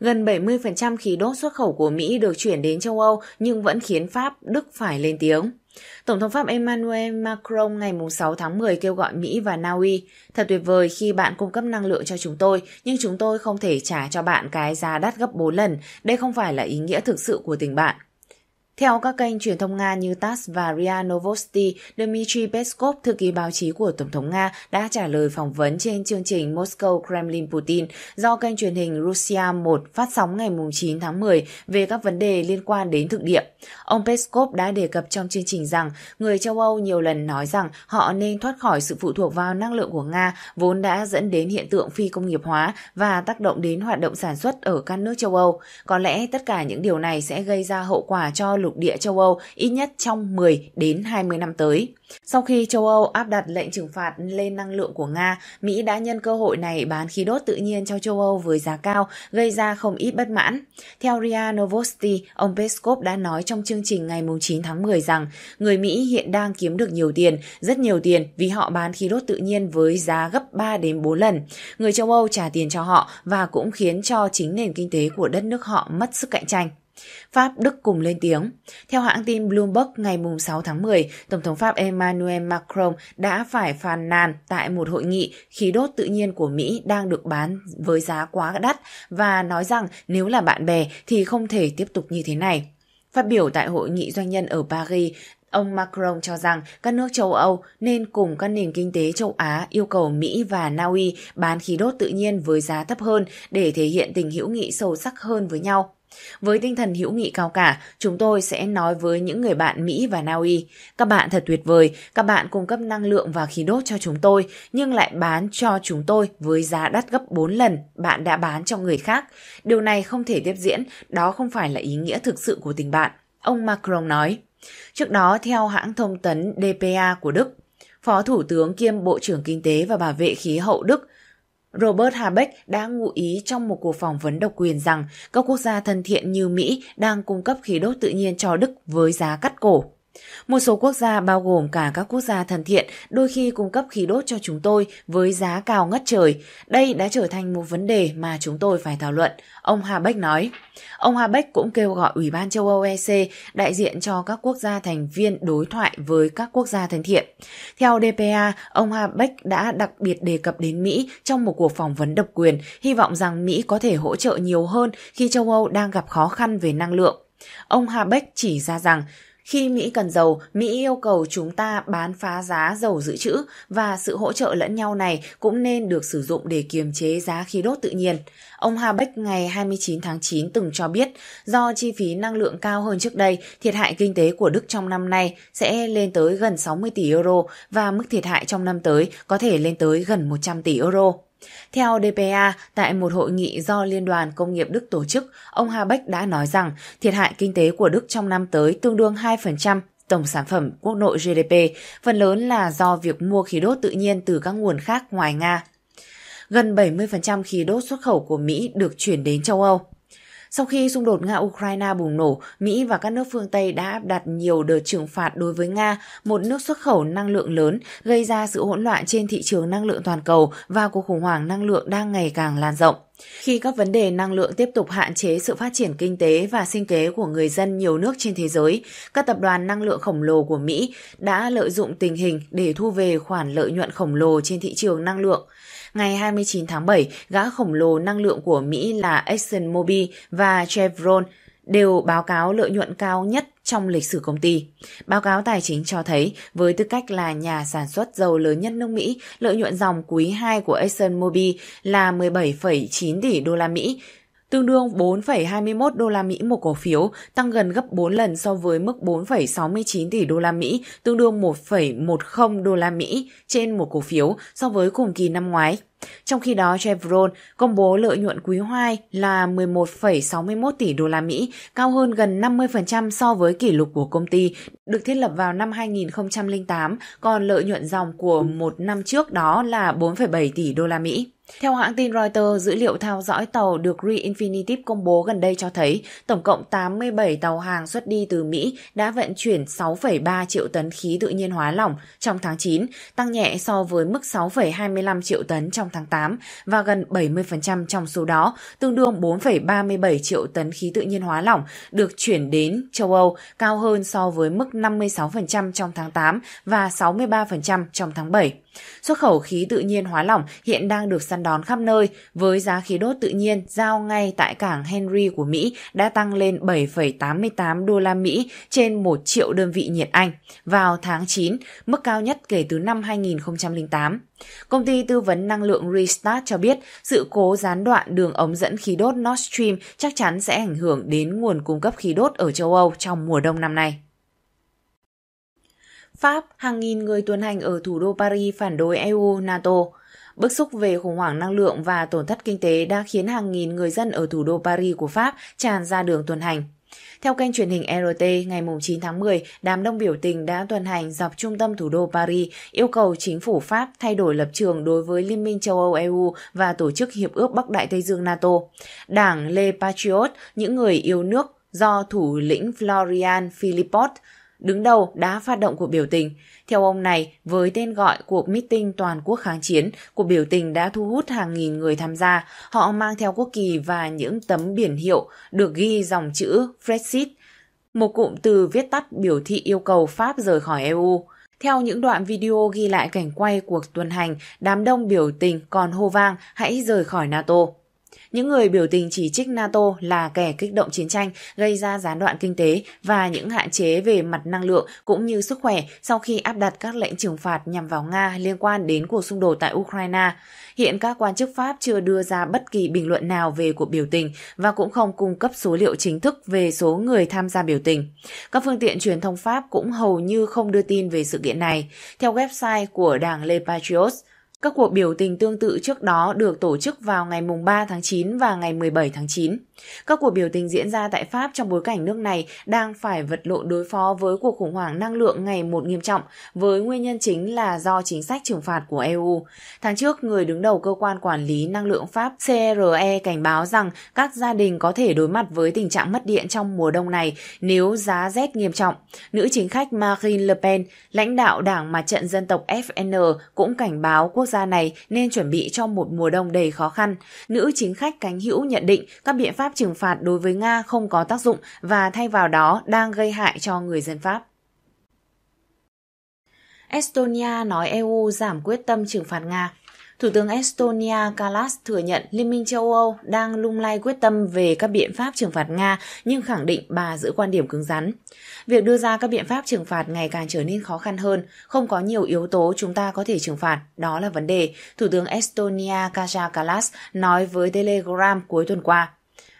Gần 70% khí đốt xuất khẩu của Mỹ được chuyển đến châu Âu nhưng vẫn khiến Pháp, Đức phải lên tiếng. Tổng thống Pháp Emmanuel Macron ngày 6 tháng 10 kêu gọi Mỹ và Na Uy, thật tuyệt vời khi bạn cung cấp năng lượng cho chúng tôi, nhưng chúng tôi không thể trả cho bạn cái giá đắt gấp 4 lần, đây không phải là ý nghĩa thực sự của tình bạn. Theo các kênh truyền thông Nga như TASS và RIA Novosti, Dmitry Peskov, thư ký báo chí của Tổng thống Nga, đã trả lời phỏng vấn trên chương trình Moscow Kremlin Putin do kênh truyền hình Russia 1 phát sóng ngày 9 tháng 10 về các vấn đề liên quan đến thực địa. Ông Peskov đã đề cập trong chương trình rằng người châu Âu nhiều lần nói rằng họ nên thoát khỏi sự phụ thuộc vào năng lượng của Nga vốn đã dẫn đến hiện tượng phi công nghiệp hóa và tác động đến hoạt động sản xuất ở các nước châu Âu. Có lẽ tất cả những điều này sẽ gây ra hậu quả cho lục địa châu Âu ít nhất trong 10 đến 20 năm tới. Sau khi châu Âu áp đặt lệnh trừng phạt lên năng lượng của Nga, Mỹ đã nhân cơ hội này bán khí đốt tự nhiên cho châu Âu với giá cao, gây ra không ít bất mãn. Theo RIA Novosti, ông Peskov đã nói trong chương trình ngày 9 tháng 10 rằng người Mỹ hiện đang kiếm được nhiều tiền, rất nhiều tiền vì họ bán khí đốt tự nhiên với giá gấp 3 đến 4 lần. Người châu Âu trả tiền cho họ và cũng khiến cho chính nền kinh tế của đất nước họ mất sức cạnh tranh. Pháp, Đức cùng lên tiếng. Theo hãng tin Bloomberg, ngày 6 tháng 10, Tổng thống Pháp Emmanuel Macron đã phải phàn nàn tại một hội nghị khí đốt tự nhiên của Mỹ đang được bán với giá quá đắt và nói rằng nếu là bạn bè thì không thể tiếp tục như thế này. Phát biểu tại hội nghị doanh nhân ở Paris, Ông Macron cho rằng các nước châu Âu nên cùng các nền kinh tế châu Á yêu cầu Mỹ và Na Uy bán khí đốt tự nhiên với giá thấp hơn để thể hiện tình hữu nghị sâu sắc hơn với nhau. Với tinh thần hữu nghị cao cả, chúng tôi sẽ nói với những người bạn Mỹ và Na Uy. Các bạn thật tuyệt vời, các bạn cung cấp năng lượng và khí đốt cho chúng tôi, nhưng lại bán cho chúng tôi với giá đắt gấp 4 lần bạn đã bán cho người khác. Điều này không thể tiếp diễn, đó không phải là ý nghĩa thực sự của tình bạn. Ông Macron nói. Trước đó, theo hãng thông tấn DPA của Đức, Phó Thủ tướng kiêm Bộ trưởng Kinh tế và Bảo vệ Khí hậu Đức Robert Habeck đã ngụ ý trong một cuộc phỏng vấn độc quyền rằng các quốc gia thân thiện như Mỹ đang cung cấp khí đốt tự nhiên cho Đức với giá cắt cổ. Một số quốc gia bao gồm cả các quốc gia thân thiện đôi khi cung cấp khí đốt cho chúng tôi với giá cao ngất trời. Đây đã trở thành một vấn đề mà chúng tôi phải thảo luận, ông Habeck nói. Ông Habeck cũng kêu gọi Ủy ban châu Âu EC đại diện cho các quốc gia thành viên đối thoại với các quốc gia thân thiện. Theo DPA, ông Habeck đã đặc biệt đề cập đến Mỹ trong một cuộc phỏng vấn độc quyền, hy vọng rằng Mỹ có thể hỗ trợ nhiều hơn khi châu Âu đang gặp khó khăn về năng lượng. Ông Habeck chỉ ra rằng khi Mỹ cần dầu, Mỹ yêu cầu chúng ta bán phá giá dầu dự trữ và sự hỗ trợ lẫn nhau này cũng nên được sử dụng để kiềm chế giá khí đốt tự nhiên. Ông Habeck ngày 29 tháng 9 từng cho biết do chi phí năng lượng cao hơn trước đây, thiệt hại kinh tế của Đức trong năm nay sẽ lên tới gần 60 tỷ euro và mức thiệt hại trong năm tới có thể lên tới gần 100 tỷ euro. Theo DPA, tại một hội nghị do Liên đoàn Công nghiệp Đức tổ chức, ông Habeck đã nói rằng thiệt hại kinh tế của Đức trong năm tới tương đương 2% tổng sản phẩm quốc nội GDP, phần lớn là do việc mua khí đốt tự nhiên từ các nguồn khác ngoài Nga. Gần 70% khí đốt xuất khẩu của Mỹ được chuyển đến châu Âu. Sau khi xung đột Nga-Ukraine bùng nổ, Mỹ và các nước phương Tây đã áp đặt nhiều đợt trừng phạt đối với Nga, một nước xuất khẩu năng lượng lớn, gây ra sự hỗn loạn trên thị trường năng lượng toàn cầu và cuộc khủng hoảng năng lượng đang ngày càng lan rộng. Khi các vấn đề năng lượng tiếp tục hạn chế sự phát triển kinh tế và sinh kế của người dân nhiều nước trên thế giới, các tập đoàn năng lượng khổng lồ của Mỹ đã lợi dụng tình hình để thu về khoản lợi nhuận khổng lồ trên thị trường năng lượng. Ngày 29 tháng 7, gã khổng lồ năng lượng của Mỹ là ExxonMobil và Chevron đều báo cáo lợi nhuận cao nhất trong lịch sử công ty. Báo cáo tài chính cho thấy, với tư cách là nhà sản xuất dầu lớn nhất nước Mỹ, lợi nhuận dòng quý 2 của ExxonMobil là 17,9 tỷ đô la Mỹ, tương đương 4,21 đô la Mỹ một cổ phiếu, tăng gần gấp 4 lần so với mức 4,69 tỷ đô la Mỹ, tương đương 1,10 đô la Mỹ trên một cổ phiếu so với cùng kỳ năm ngoái. Trong khi đó, Chevron công bố lợi nhuận quý 2 là 11,61 tỷ đô la Mỹ, cao hơn gần 50% so với kỷ lục của công ty được thiết lập vào năm 2008, còn lợi nhuận dòng của một năm trước đó là 4,7 tỷ đô la Mỹ. Theo hãng tin Reuters, dữ liệu theo dõi tàu được Reinfinitiv công bố gần đây cho thấy tổng cộng 87 tàu hàng xuất đi từ Mỹ đã vận chuyển 6,3 triệu tấn khí tự nhiên hóa lỏng trong tháng 9, tăng nhẹ so với mức 6,25 triệu tấn trong tháng 8 và gần 70% trong số đó, tương đương 4,37 triệu tấn khí tự nhiên hóa lỏng được chuyển đến châu Âu, cao hơn so với mức 56% trong tháng 8 và 63% trong tháng 7. Xuất khẩu khí tự nhiên hóa lỏng hiện đang được săn đón khắp nơi, với giá khí đốt tự nhiên giao ngay tại cảng Henry của Mỹ đã tăng lên 7,88 đô la Mỹ trên 1 triệu đơn vị nhiệt Anh vào tháng 9, mức cao nhất kể từ năm 2008. Công ty tư vấn năng lượng Restart cho biết sự cố gián đoạn đường ống dẫn khí đốt Nord Stream chắc chắn sẽ ảnh hưởng đến nguồn cung cấp khí đốt ở châu Âu trong mùa đông năm nay. Pháp, hàng nghìn người tuần hành ở thủ đô Paris phản đối EU, NATO. Bức xúc về khủng hoảng năng lượng và tổn thất kinh tế đã khiến hàng nghìn người dân ở thủ đô Paris của Pháp tràn ra đường tuần hành. Theo kênh truyền hình e RT, ngày 9 tháng 10, đám đông biểu tình đã tuần hành dọc trung tâm thủ đô Paris yêu cầu chính phủ Pháp thay đổi lập trường đối với Liên minh châu Âu EU và Tổ chức Hiệp ước Bắc Đại Tây Dương NATO. Đảng Le Patriot, những người yêu nước do thủ lĩnh Florian Philippot đứng đầu đã phát động cuộc biểu tình. Theo ông này, với tên gọi cuộc meeting toàn quốc kháng chiến, cuộc biểu tình đã thu hút hàng nghìn người tham gia. Họ mang theo quốc kỳ và những tấm biển hiệu được ghi dòng chữ Brexit, một cụm từ viết tắt biểu thị yêu cầu Pháp rời khỏi EU. Theo những đoạn video ghi lại cảnh quay cuộc tuần hành, đám đông biểu tình còn hô vang hãy rời khỏi NATO. Những người biểu tình chỉ trích NATO là kẻ kích động chiến tranh, gây ra gián đoạn kinh tế và những hạn chế về mặt năng lượng cũng như sức khỏe sau khi áp đặt các lệnh trừng phạt nhằm vào Nga liên quan đến cuộc xung đột tại Ukraine. Hiện các quan chức Pháp chưa đưa ra bất kỳ bình luận nào về cuộc biểu tình và cũng không cung cấp số liệu chính thức về số người tham gia biểu tình. Các phương tiện truyền thông Pháp cũng hầu như không đưa tin về sự kiện này. Theo website của đảng Le Patriots, các cuộc biểu tình tương tự trước đó được tổ chức vào ngày 3 tháng 9 và ngày 17 tháng 9. Các cuộc biểu tình diễn ra tại Pháp trong bối cảnh nước này đang phải vật lộn đối phó với cuộc khủng hoảng năng lượng ngày một nghiêm trọng, với nguyên nhân chính là do chính sách trừng phạt của EU. Tháng trước, người đứng đầu cơ quan quản lý năng lượng Pháp CRE cảnh báo rằng các gia đình có thể đối mặt với tình trạng mất điện trong mùa đông này nếu giá rét nghiêm trọng. Nữ chính khách Marine Le Pen, lãnh đạo đảng mặt trận dân tộc FN cũng cảnh báo quốc gia này nên chuẩn bị cho một mùa đông đầy khó khăn. Nữ chính khách cánh hữu nhận định các biện pháp pháp trừng phạt đối với Nga không có tác dụng và thay vào đó đang gây hại cho người dân Pháp. Estonia nói EU giảm quyết tâm trừng phạt Nga. Thủ tướng Estonia Kalas thừa nhận Liên minh châu Âu đang lung lay quyết tâm về các biện pháp trừng phạt Nga nhưng khẳng định bà giữ quan điểm cứng rắn. Việc đưa ra các biện pháp trừng phạt ngày càng trở nên khó khăn hơn, không có nhiều yếu tố chúng ta có thể trừng phạt, đó là vấn đề, Thủ tướng Estonia Kaja Kalas nói với Telegram cuối tuần qua.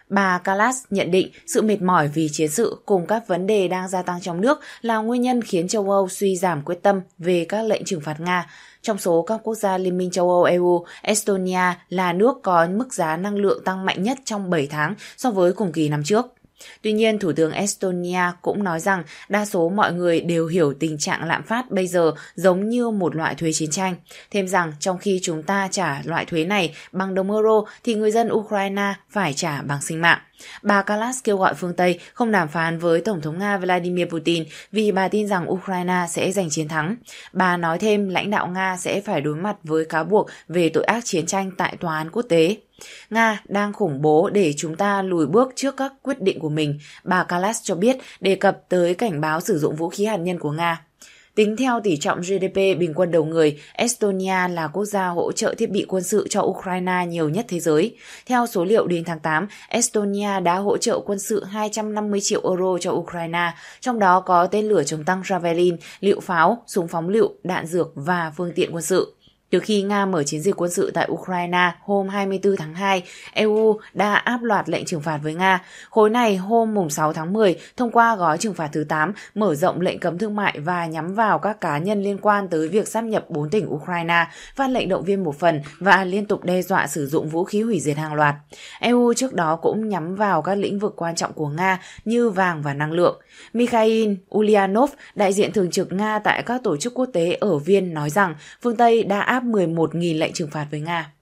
Bà Kalas nhận định sự mệt mỏi vì chiến sự cùng các vấn đề đang gia tăng trong nước là nguyên nhân khiến châu Âu suy giảm quyết tâm về các lệnh trừng phạt Nga. Trong số các quốc gia Liên minh châu Âu EU, Estonia là nước có mức giá năng lượng tăng mạnh nhất trong 7 tháng so với cùng kỳ năm trước. Tuy nhiên, Thủ tướng Estonia cũng nói rằng đa số mọi người đều hiểu tình trạng lạm phát bây giờ giống như một loại thuế chiến tranh. Thêm rằng, trong khi chúng ta trả loại thuế này bằng đồng euro thì người dân Ukraine phải trả bằng sinh mạng. Bà Kalas kêu gọi phương Tây không đàm phán với Tổng thống Nga Vladimir Putin vì bà tin rằng Ukraine sẽ giành chiến thắng. Bà nói thêm lãnh đạo Nga sẽ phải đối mặt với cáo buộc về tội ác chiến tranh tại tòa án quốc tế. Nga đang khủng bố để chúng ta lùi bước trước các quyết định của mình, bà Kalas cho biết đề cập tới cảnh báo sử dụng vũ khí hạt nhân của Nga. Tính theo tỷ trọng GDP bình quân đầu người, Estonia là quốc gia hỗ trợ thiết bị quân sự cho Ukraine nhiều nhất thế giới. Theo số liệu đến tháng 8, Estonia đã hỗ trợ quân sự 250 triệu euro cho Ukraine, trong đó có tên lửa chống tăng Javelin, liệu pháo, súng phóng lựu, đạn dược và phương tiện quân sự. Từ khi Nga mở chiến dịch quân sự tại Ukraine hôm 24 tháng 2, EU đã áp loạt lệnh trừng phạt với Nga. Khối này hôm 6 tháng 10 thông qua gói trừng phạt thứ 8 mở rộng lệnh cấm thương mại và nhắm vào các cá nhân liên quan tới việc sáp nhập 4 tỉnh Ukraine, phát lệnh động viên một phần và liên tục đe dọa sử dụng vũ khí hủy diệt hàng loạt. EU trước đó cũng nhắm vào các lĩnh vực quan trọng của Nga như vàng và năng lượng. Mikhail Ulyanov, đại diện thường trực Nga tại các tổ chức quốc tế ở Viên nói rằng phương Tây đã áp 11.000 lệnh trừng phạt với Nga.